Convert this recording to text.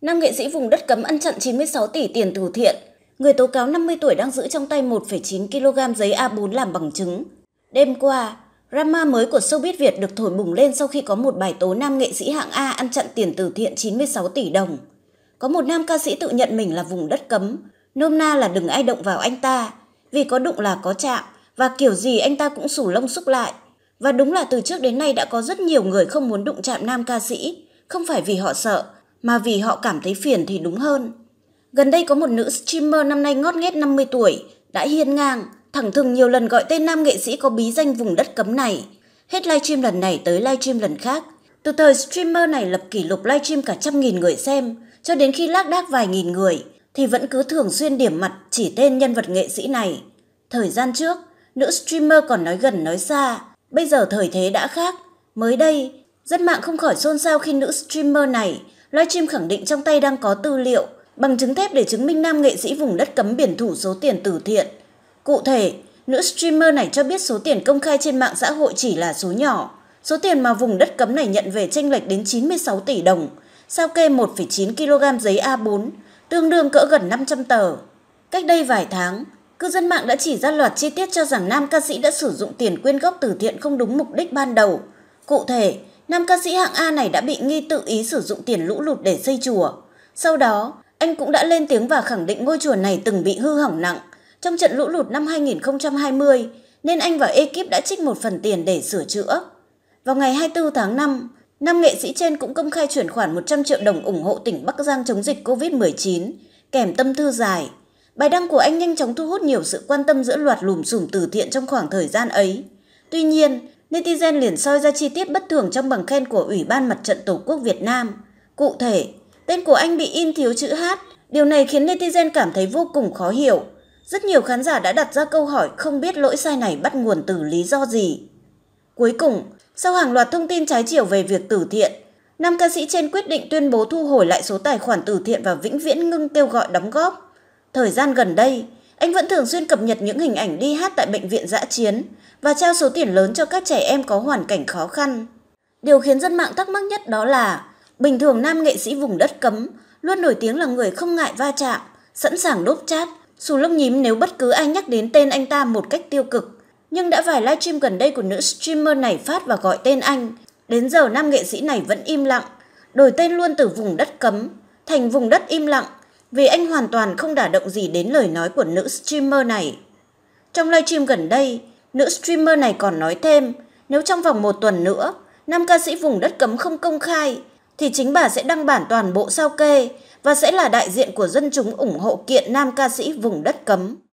Nam nghệ sĩ vùng đất cấm ăn chặn 96 tỷ tiền từ thiện. Người tố cáo 50 tuổi đang giữ trong tay 1,9 kg giấy A4 làm bằng chứng. Đêm qua, drama mới của showbiz Việt được thổi bùng lên sau khi có một bài tố nam nghệ sĩ hạng A ăn chặn tiền từ thiện 96 tỷ đồng. Có một nam ca sĩ tự nhận mình là vùng đất cấm, nôm na là đừng ai động vào anh ta, vì có đụng là có chạm, và kiểu gì anh ta cũng sủ lông xúc lại. Và đúng là từ trước đến nay đã có rất nhiều người không muốn đụng chạm nam ca sĩ, không phải vì họ sợ, mà vì họ cảm thấy phiền thì đúng hơn. Gần đây có một nữ streamer năm nay ngót nghét 50 tuổi, đã hiên ngang, thẳng thừng nhiều lần gọi tên nam nghệ sĩ có bí danh vùng đất cấm này. Hết livestream lần này tới livestream lần khác. Từ thời streamer này lập kỷ lục livestream cả trăm nghìn người xem, cho đến khi lác đác vài nghìn người, thì vẫn cứ thường xuyên điểm mặt chỉ tên nhân vật nghệ sĩ này. Thời gian trước, nữ streamer còn nói gần nói xa, bây giờ thời thế đã khác. Mới đây, dân mạng không khỏi xôn xao khi nữ streamer này livestream khẳng định trong tay đang có tư liệu, bằng chứng thép để chứng minh nam nghệ sĩ vùng đất cấm biển thủ số tiền từ thiện. Cụ thể, nữ streamer này cho biết số tiền công khai trên mạng xã hội chỉ là số nhỏ. Số tiền mà vùng đất cấm này nhận về tranh lệch đến 96 tỷ đồng, sao kê 1,9 kg giấy A4, tương đương cỡ gần 500 tờ. Cách đây vài tháng, cư dân mạng đã chỉ ra loạt chi tiết cho rằng nam ca sĩ đã sử dụng tiền quyên góp từ thiện không đúng mục đích ban đầu. Cụ thể, Nam ca sĩ hạng A này đã bị nghi tự ý sử dụng tiền lũ lụt để xây chùa. Sau đó, anh cũng đã lên tiếng và khẳng định ngôi chùa này từng bị hư hỏng nặng trong trận lũ lụt năm 2020, nên anh và ekip đã trích một phần tiền để sửa chữa. Vào ngày 24 tháng 5, nam nghệ sĩ trên cũng công khai chuyển khoản 100 triệu đồng ủng hộ tỉnh Bắc Giang chống dịch COVID-19, kèm tâm thư dài. Bài đăng của anh nhanh chóng thu hút nhiều sự quan tâm giữa loạt lùm xùm từ thiện trong khoảng thời gian ấy. Tuy nhiên, netizen liền soi ra chi tiết bất thường trong bằng khen của Ủy ban Mặt trận Tổ quốc Việt Nam. Cụ thể, tên của anh bị in thiếu chữ H. Điều này khiến netizen cảm thấy vô cùng khó hiểu. Rất nhiều khán giả đã đặt ra câu hỏi không biết lỗi sai này bắt nguồn từ lý do gì. Cuối cùng, sau hàng loạt thông tin trái chiều về việc tử thiện, nam ca sĩ trên quyết định tuyên bố thu hồi lại số tài khoản tử thiện và vĩnh viễn ngưng kêu gọi đóng góp. Thời gian gần đây, anh vẫn thường xuyên cập nhật những hình ảnh đi hát tại bệnh viện dã chiến và trao số tiền lớn cho các trẻ em có hoàn cảnh khó khăn. Điều khiến dân mạng thắc mắc nhất đó là bình thường nam nghệ sĩ vùng đất cấm luôn nổi tiếng là người không ngại va chạm, sẵn sàng đốt chát, xù lông nhím nếu bất cứ ai nhắc đến tên anh ta một cách tiêu cực. Nhưng đã vài livestream gần đây của nữ streamer này phát và gọi tên anh, đến giờ nam nghệ sĩ này vẫn im lặng, đổi tên luôn từ vùng đất cấm thành vùng đất im lặng vì anh hoàn toàn không đả động gì đến lời nói của nữ streamer này. Trong livestream gần đây, nữ streamer này còn nói thêm, nếu trong vòng một tuần nữa, nam ca sĩ vùng đất cấm không công khai, thì chính bà sẽ đăng bản toàn bộ sao kê và sẽ là đại diện của dân chúng ủng hộ kiện nam ca sĩ vùng đất cấm.